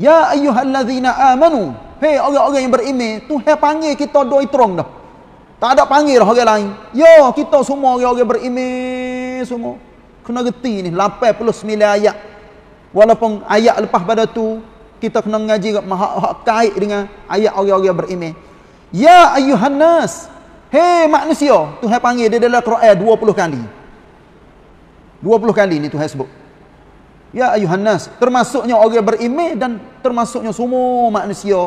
Ya ayyuhallazina amanu. Hei orang-orang yang beriman, Tuhan panggil kita doi terong dah. Tak ada panggil orang lain. Yo ya, kita semua orang-orang yang beriman semua. Kena reti ni, 89 ayat. Walaupun ayat lepas pada tu, kita kena ngaji hak kait dengan ayat orang-orang yang beriman. Ya ayyuhannas. Hei manusia, Tuhan panggil dia dalam Quran 20 kali. 20 kali ni Tuhan sebut. Ya ayuhan nas, termasuknya orang berimej dan termasuknya semua manusia.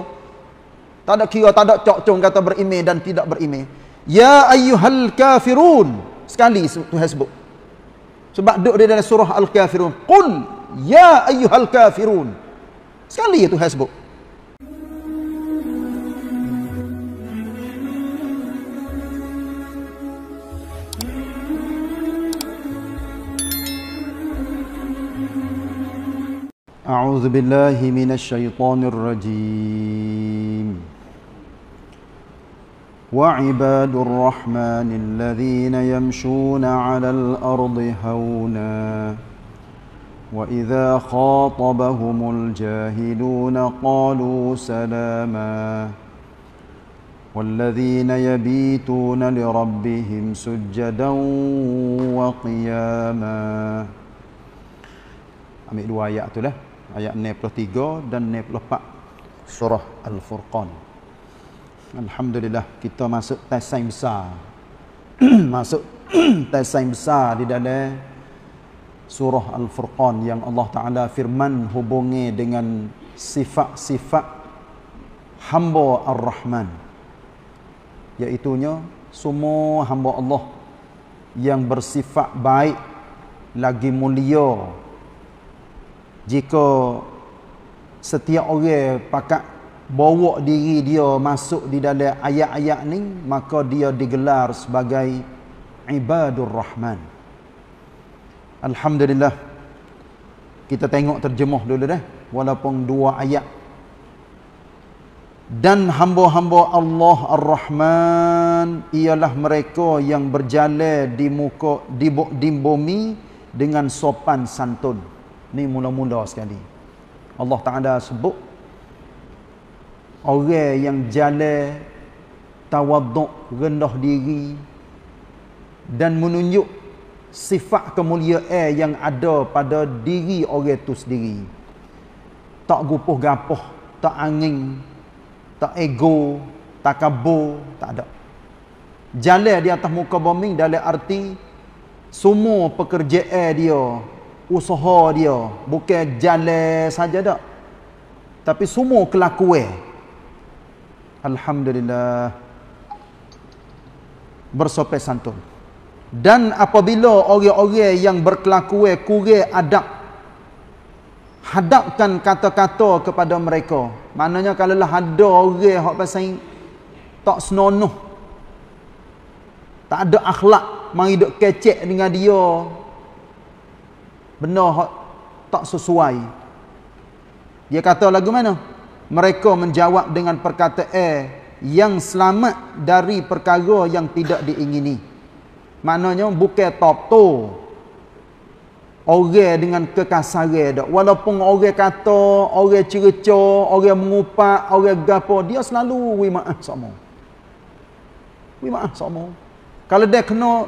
Tak ada kira, tak ada cocong kata berimej dan tidak berimej. Ya ayuhal kafirun. Sekali Tuhan sebut. Sebab duduk dia dalam surah Al-Kafirun. Qul ya ayuhal kafirun. Sekali Tuhan sebut. أعوذ بالله من الشيطان الرجيم وعباد الرحمن الذين يمشون على الأرض هونا وإذا خاطبهم الجاهلون قالوا سلاما والذين يبيتون لربهم سجدا وقياما Ambil dua ayat tu lah ayat 93 dan 94 surah al-furqan alhamdulillah kita masuk test sains besar masuk test sains besar di dalam surah al-furqan yang Allah taala firman hubungi dengan sifat-sifat hamba ar-rahman iaitu semua hamba Allah yang bersifat baik lagi mulia jika setiap orang pakat bawa diri dia masuk di dalam ayat-ayat ni maka dia digelar sebagai ibadur rahman alhamdulillah kita tengok terjemah dulu dah walaupun dua ayat dan hamba-hamba Allah Ar-Rahman ialah mereka yang berjalan di muka di bumi dengan sopan santun ni mula-mula sekali Allah Ta'ala sebut orang yang jalan tawaduk rendah diri dan menunjuk sifat kemuliaan yang ada pada diri orang itu sendiri tak gupuh gapuh tak angin tak ego tak kabur tak ada jalan di atas muka bumi dalam arti semua pekerjaan dia usaha dia bukan jalan saja dak tapi semua kelakuan alhamdulillah bersopan santun dan apabila orang-orang yang berkelakuan kurang adab hadapkan kata-kata kepada mereka maknanya lah ada orang hak pasal tak senonoh tak ada akhlak mari duk kecek dengan dia benar tak sesuai dia kata lagu mana mereka menjawab dengan perkataan eh, yang selamat dari perkara yang tidak diingini maknanya bukan top to orang dengan kekasaran dak walaupun orang kata orang cerca orang mengupak orang gapo dia selalu wi maaf sama wi maaf sama kalau dia kena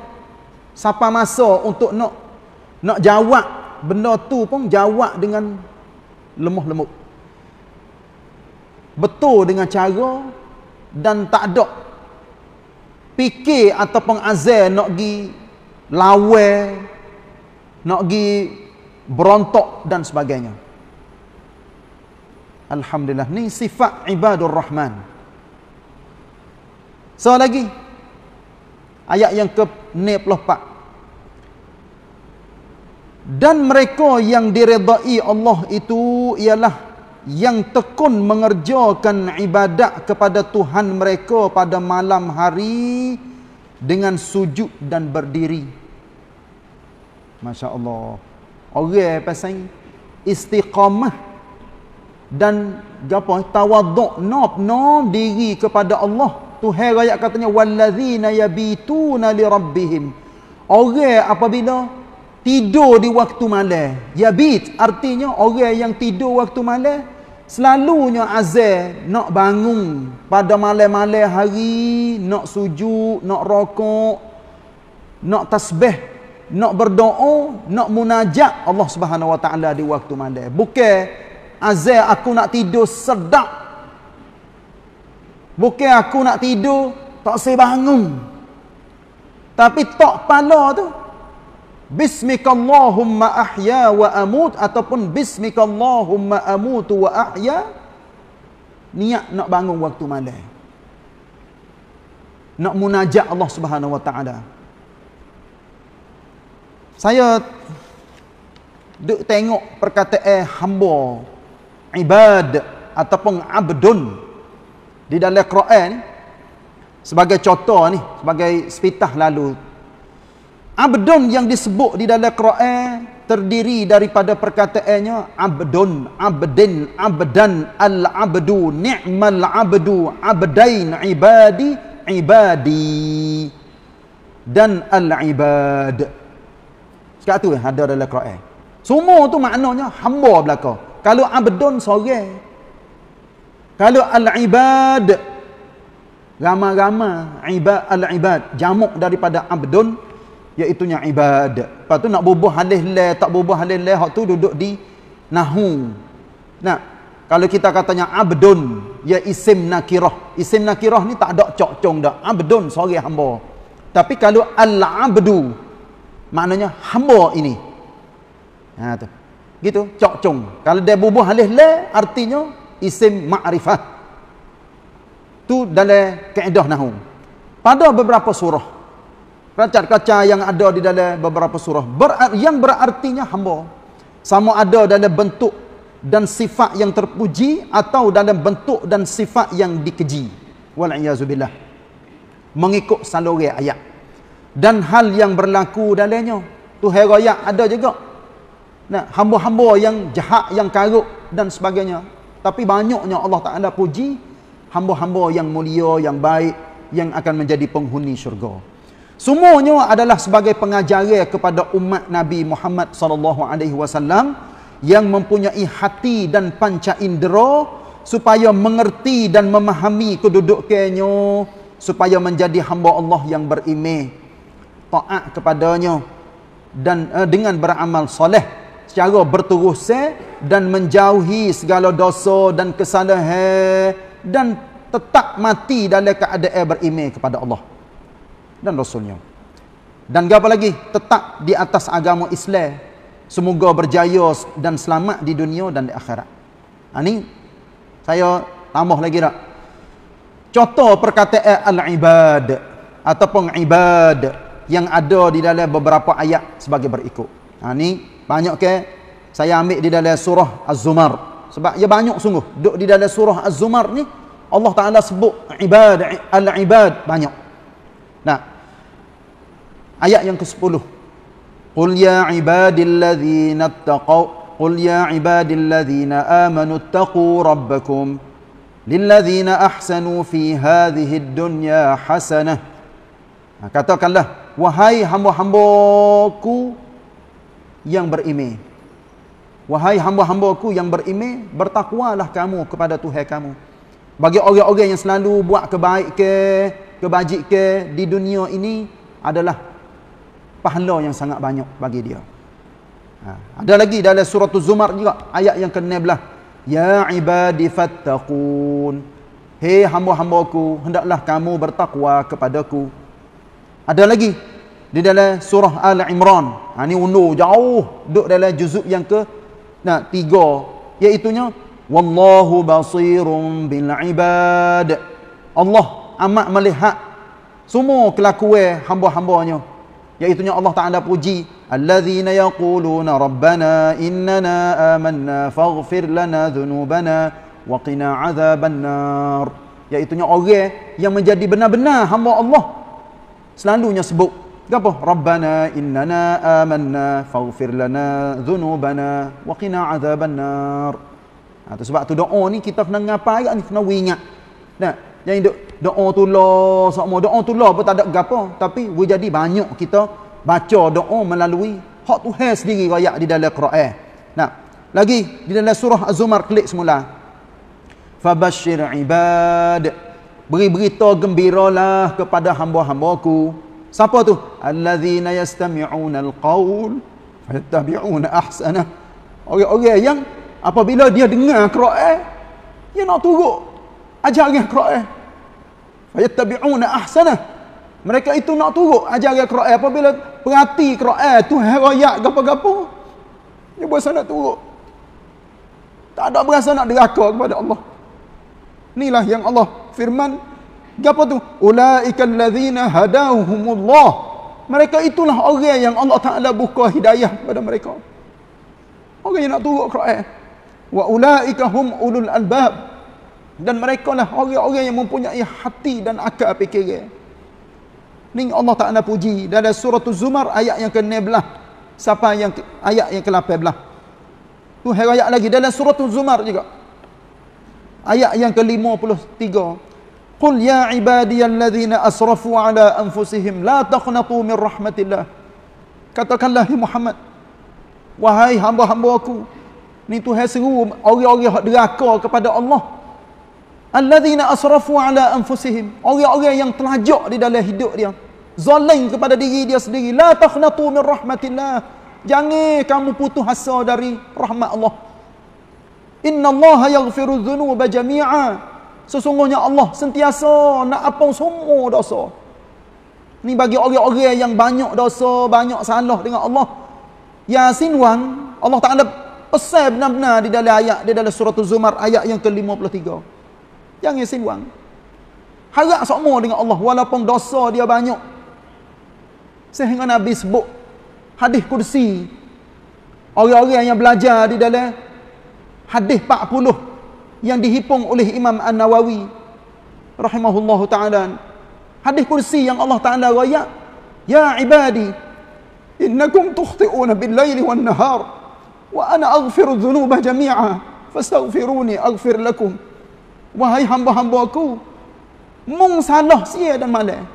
siapa masa untuk nak nak jawab benda tu pun jawab dengan lemah lembut betul dengan cara dan tak ada fikir ataupun azal nak gi lawe, nak gi berontak dan sebagainya alhamdulillah ni sifat ibadur rahman so lagi ayat yang ke 94 dan mereka yang diredai Allah itu ialah yang tekun mengerjakan ibadat kepada Tuhan mereka pada malam hari dengan sujud dan berdiri. Masya Allah. Orang pasal istiqamah dan apa tawaduk nop nop diri kepada Allah Tuhan rakyat katanya wallazina yabituna li rabbihim orang apabila tidur di waktu malam yabit artinya orang yang tidur waktu malam selalunya azal nak bangun pada malam-malam hari nak sujud nak rokok nak tasbih nak berdoa nak munajat Allah Subhanahu wa taala di waktu malam bukan azal aku nak tidur sedap bukan aku nak tidur tak sempat bangun tapi tak pala tu Bismika Allahumma ahya wa amut ataupun Bismika Allahumma amutu wa ahya niat nak bangun waktu malam nak munajat Allah Subhanahu wa taala saya duk tengok perkataan hamba ibad ataupun abdun di dalam Quran sebagai contoh ni sebagai sepitah lalu Abdon yang disebut di dalam Quran terdiri daripada perkataannya Abdon, Abdin, Abdan, Al-Abdu, Ni'mal Abdu, Abdain, Ibadi, Ibadi dan Al-Ibad. Sekat tu ada dalam Quran. Semua tu maknanya hamba belaka. Kalau Abdon seorang. Kalau Al-Ibad ramai-ramai ibad Al-Ibad jamuk daripada Abdon iaitu nya ibadah. Lepas tu nak bubuh halih le, tak bubuh halih le, hak tu duduk di nahu. Nah, kalau kita katanya abdun, ya isim nakirah. Isim nakirah ni tak ada cocong dah. Abdun sorry hamba. Tapi kalau al-abdu, maknanya hamba ini. Ha nah, tu. Gitu, cocong. Kalau dia bubuh halih le, artinya isim ma'rifah. Tu dalam kaedah nahu. Pada beberapa surah, raca kaca yang ada di dalam beberapa surah Ber yang berartinya hamba sama ada dalam bentuk dan sifat yang terpuji atau dalam bentuk dan sifat yang dikeji wal'iyazubillah mengikut saluri ayat dan hal yang berlaku dalamnya tu heroyak ada juga nah hamba-hamba yang jahat yang karuk dan sebagainya tapi banyaknya Allah Ta'ala puji hamba-hamba yang mulia yang baik yang akan menjadi penghuni syurga Semuanya adalah sebagai pengajar kepada umat Nabi Muhammad sallallahu alaihi wasallam yang mempunyai hati dan panca indera supaya mengerti dan memahami kedudukannya supaya menjadi hamba Allah yang berimeh taat kepadanya dan uh, dengan beramal soleh secara berterusan dan menjauhi segala dosa dan kesalahan dan tetap mati dalam keadaan berimeh kepada Allah dan Rasulnya. Dan apa lagi? Tetap di atas agama Islam. Semoga berjaya dan selamat di dunia dan di akhirat. Ini ha, saya tambah lagi tak? Contoh perkataan al-ibad ataupun ibad yang ada di dalam beberapa ayat sebagai berikut. Ini ha, banyak ke? Saya ambil di dalam surah Az-Zumar. Sebab ia banyak sungguh. Duk di dalam surah Az-Zumar ni Allah Ta'ala sebut ibad, al-ibad banyak. Nah, ayat yang ke-10 Qul ya ibadilladzina taqau Qul ya ibadilladzina amanu taqu rabbakum lilladzina ahsanu fi hadhihi dunya hasanah ha, Katakanlah wahai hamba-hambaku yang beriman Wahai hamba-hambaku yang beriman bertakwalah kamu kepada Tuhan kamu bagi orang-orang yang selalu buat kebaikan, kebajikan di dunia ini adalah pahala yang sangat banyak bagi dia. Ha. Ada lagi dalam surah Az-Zumar juga ayat yang kena belah Ya ibadi fattaqun. Hei hamba-hambaku, hendaklah kamu bertakwa kepadaku. Ada lagi di dalam surah Al-Imran. Ha, ini undur jauh. Duduk dalam juzuk yang ke nah, tiga. Iaitunya, Wallahu bil bil'ibad. Allah amat melihat semua kelakuan hamba-hambanya iaitunya Allah Ta'ala puji allazina yaquluna rabbana innana amanna faghfir lana dhunubana wa qina azabannar iaitunya orang yang menjadi benar-benar hamba Allah selalunya sebut apa rabbana innana amanna faghfir lana dhunubana wa qina azabannar ha, sebab tu doa ni kita kena ngapa ayat ni kena ingat nah yang hidup doa tu lah semua. Doa tu lah pun tak ada gapo. Tapi jadi banyak kita baca doa melalui hak tu hai sendiri rakyat di dalam Quran. Nah, lagi di dalam surah Az-Zumar klik semula. Fabashir ibad. Beri berita gembiralah kepada hamba-hambaku. Siapa tu? Allazina yastami'una al-qaul fayattabi'una ahsana. Orang-orang yang apabila dia dengar Quran, dia nak turut ajar dengan Quran. Fayattabi'una ahsana. Mereka itu nak turut ajar dengan Quran. Apabila perhati Quran tu, herayat gapa-gapa. Dia berasa nak turut. Tak ada berasa nak deraka kepada Allah. Inilah yang Allah firman. Gapa tu? Ula'ika alladhina hadauhumullah. Mereka itulah orang yang Allah Ta'ala buka hidayah kepada mereka. Orang yang nak turut Quran. Wa ula'ika ulul albab dan mereka lah orang-orang yang mempunyai hati dan akal fikiran. Ni Allah Taala puji dalam surah Az-Zumar ayat yang ke-16 siapa yang ayat yang ke-18. Tu hero ayat lagi dalam surah Az-Zumar juga. Ayat yang ke-53. Qul ya ibadiyalladhina asrafu ala anfusihim la taqnatu min rahmatillah. Katakanlah Muhammad wahai hamba-hamba aku ni tu hai seru orang-orang hak deraka kepada Allah Alladzina asrafu ala anfusihim. Orang-orang yang telajak di dalam hidup dia. Zalim kepada diri dia sendiri. La taqnatu min rahmatillah. Jangan kamu putus asa dari rahmat Allah. Inna Allah yaghfiru dhunuba jami'a. Sesungguhnya Allah sentiasa nak apa semua dosa. Ini bagi orang-orang yang banyak dosa, banyak salah dengan Allah. Yasin wang, Allah Ta'ala pesan benar-benar di dalam ayat, di dalam surah Zumar ayat yang ke-53. Jangan sembang. Harap semua dengan Allah walaupun dosa dia banyak. Sehingga Nabi sebut hadis kursi. Orang-orang yang belajar di dalam hadis 40 yang dihipung oleh Imam An-Nawawi rahimahullahu taala. Hadis kursi yang Allah Taala royak, "Ya ibadi, innakum tukhti'una bil-laili wan-nahar wa ana aghfiru dhunuba jami'a fastaghfiruni aghfir lakum." Wahai hamba-hamba aku Mung salah siya dan malam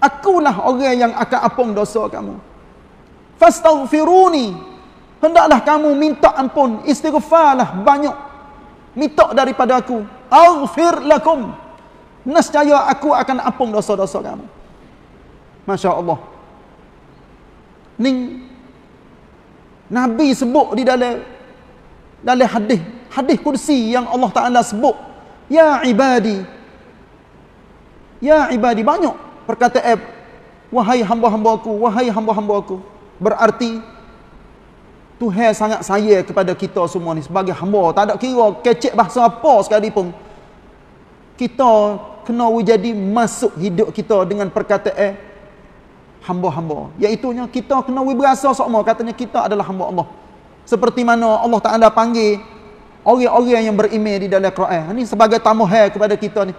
Akulah orang yang akan apung dosa kamu Fastaghfiruni Hendaklah kamu minta ampun Istighfarlah banyak Minta daripada aku Aghfir lakum Nascaya aku akan apung dosa-dosa kamu Masya Allah Ning Nabi sebut di dalam Dalam hadis hadis kursi yang Allah Ta'ala sebut Ya ibadi Ya ibadi banyak perkataan eh, Wahai hamba hambaku Wahai hamba hambaku Berarti Tuhan sangat saya kepada kita semua ni sebagai hamba Tak ada kira kecek bahasa apa sekali pun Kita kena jadi masuk hidup kita dengan perkataan eh, hamba-hamba. Iaitunya kita kena berasa semua katanya kita adalah hamba Allah. Seperti mana Allah Ta'ala panggil orang-orang yang berimej di dalam Quran. Ini sebagai tamuhan kepada kita ni.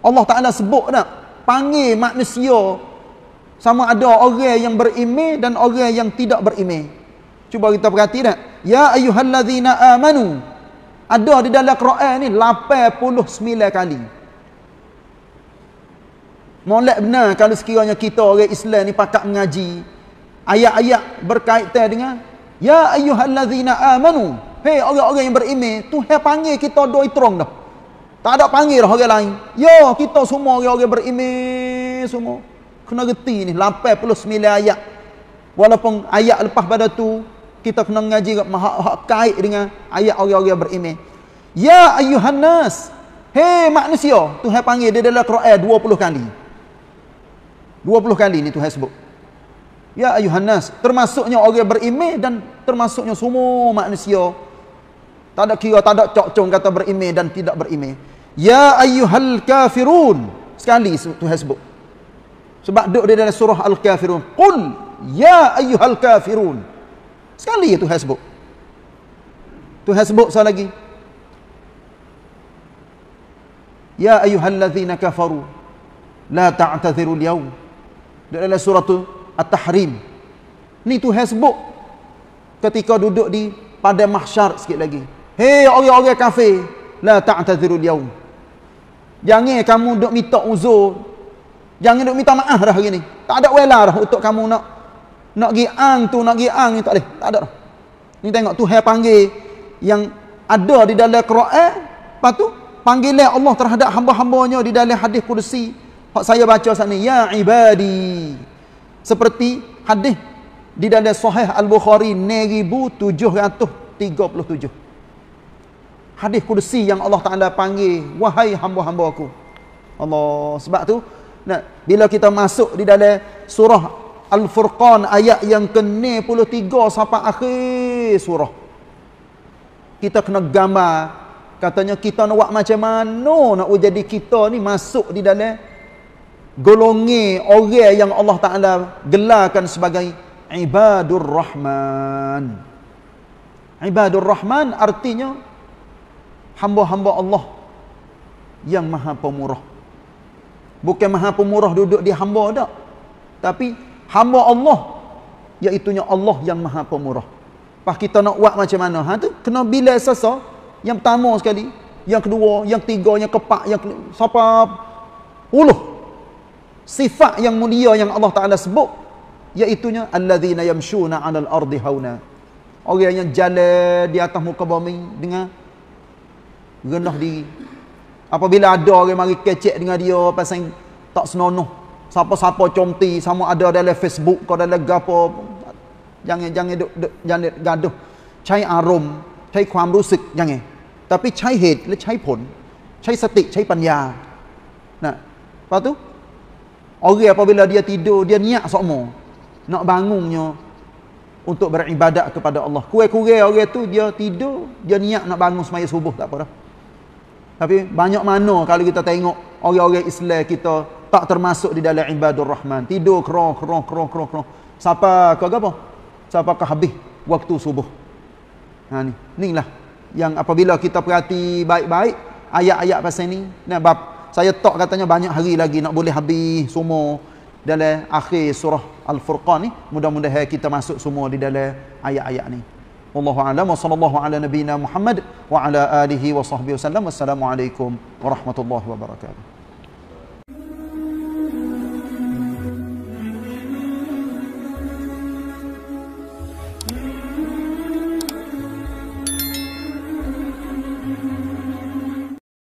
Allah Taala sebut dah panggil manusia sama ada orang yang berimej dan orang yang tidak berimej. Cuba kita perhati tak? Ya ayyuhallazina amanu. Ada di dalam Quran ni 89 kali. Molek benar kalau sekiranya kita orang Islam ni pakak mengaji ayat-ayat berkaitan dengan ya ayyuhallazina amanu. Hei orang-orang yang beriman, Tuhan panggil kita doa terong dah. Tak ada panggil orang lain. Yo kita semua orang-orang beriman semua. Kena geti ni, 89 ayat. Walaupun ayat lepas pada tu, kita kena ngaji hak-hak kait dengan ayat orang-orang beriman. Ya ayuhannas. Hei manusia, Tuhan panggil dia dalam Quran 20 kali. 20 kali ni Tuhan sebut. Ya ayuhannas, termasuknya orang beriman dan termasuknya semua manusia tak ada kira, tak ada cok cokcong kata berime dan tidak berime. Ya ayyuhal kafirun. Sekali tu sebut. Sebab duduk dia dalam surah Al-Kafirun. Qul ya ayyuhal kafirun. Sekali ya Tuhan Tu Tuhan sekali lagi. Ya ayyuhal ladhina kafaru. La ta'tathiru liyaw. Duduk dalam surah tu. At-Tahrim. Ni tu sebut. Ketika duduk di pada mahsyar sikit lagi. Hei orang-orang kafir La ta'taziru liyaum Jangan kamu duk minta uzur Jangan duk minta maaf dah hari ni Tak ada wala dah untuk kamu nak Nak gi ang tu, nak gi ang tak boleh Tak ada dah Ni tengok tu hai panggil Yang ada di dalam Quran Lepas tu Panggilan Allah terhadap hamba-hambanya di dalam hadis kursi pak saya baca sana Ya ibadi Seperti hadis di dalam Sahih Al-Bukhari 1737 hadis kursi yang Allah Ta'ala panggil wahai hamba-hamba aku Allah sebab tu nah, bila kita masuk di dalam surah Al-Furqan ayat yang ke-23 sampai akhir surah kita kena gambar katanya kita nak buat macam mana nak jadi kita ni masuk di dalam golongi orang yang Allah Ta'ala gelarkan sebagai ibadur rahman ibadur rahman artinya hamba-hamba Allah yang maha pemurah bukan maha pemurah duduk di hamba tak tapi hamba Allah iaitunya Allah yang maha pemurah lepas kita nak buat macam mana ha, tu kena bila sasa yang pertama sekali yang kedua yang tiga, yang keempat yang siapa uluh sifat yang mulia yang Allah Ta'ala sebut iaitunya alladzina yamshuna alal ardi hauna orang yang jalan di atas muka bumi dengan rendah diri apabila ada orang mari kecek dengan dia pasal tak senonoh siapa-siapa comti sama ada dalam Facebook kau dalam gapo jangan jangan duk, duk jangan gaduh cai arom cai Tapi cai cai Cai cai tu? Apabila dia tidur dia niat sokmo nak bangunnya untuk beribadat kepada Allah kurang-kurang orang tu dia tidur dia niat nak bangun sembahyang subuh tak apa dah tapi banyak mana kalau kita tengok orang-orang Islam kita tak termasuk di dalam ibadur rahman. Tidur kro kro kro kro kro. Siapa ke apa? Siapa ke habis waktu subuh. Ha ni. Inilah yang apabila kita perhati baik-baik ayat-ayat pasal ni. Nah, bab saya tak katanya banyak hari lagi nak boleh habis semua dalam akhir surah Al-Furqan ni. Mudah-mudahan kita masuk semua di dalam ayat-ayat ni. Wallahu a'lam wa sallallahu ala nabiyyina Muhammad wa ala alihi wa sahbihi wasallam. Wassalamualaikum warahmatullahi wabarakatuh.